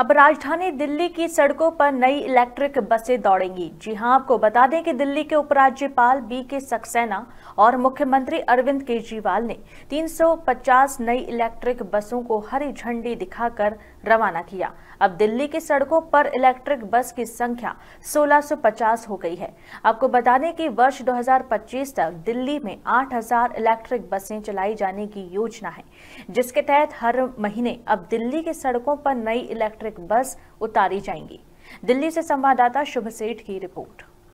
अब राजधानी दिल्ली की सड़कों पर नई इलेक्ट्रिक बसें दौड़ेंगी जी हां आपको बता दें कि दिल्ली के उपराज्यपाल बी के सक्सेना और मुख्यमंत्री अरविंद केजरीवाल ने 350 नई इलेक्ट्रिक बसों को हरी झंडी दिखाकर रवाना किया अब दिल्ली की सड़कों पर इलेक्ट्रिक बस की संख्या 1650 हो गई है आपको बता दें कि वर्ष 2025 तक दिल्ली में 8000 इलेक्ट्रिक बसें चलाई जाने की योजना है जिसके तहत हर महीने अब दिल्ली की सड़कों पर नई इलेक्ट्रिक इलेक्ट्रिक बस उतारी जाएंगी दिल्ली से संवाददाता शुभ सेठ की रिपोर्ट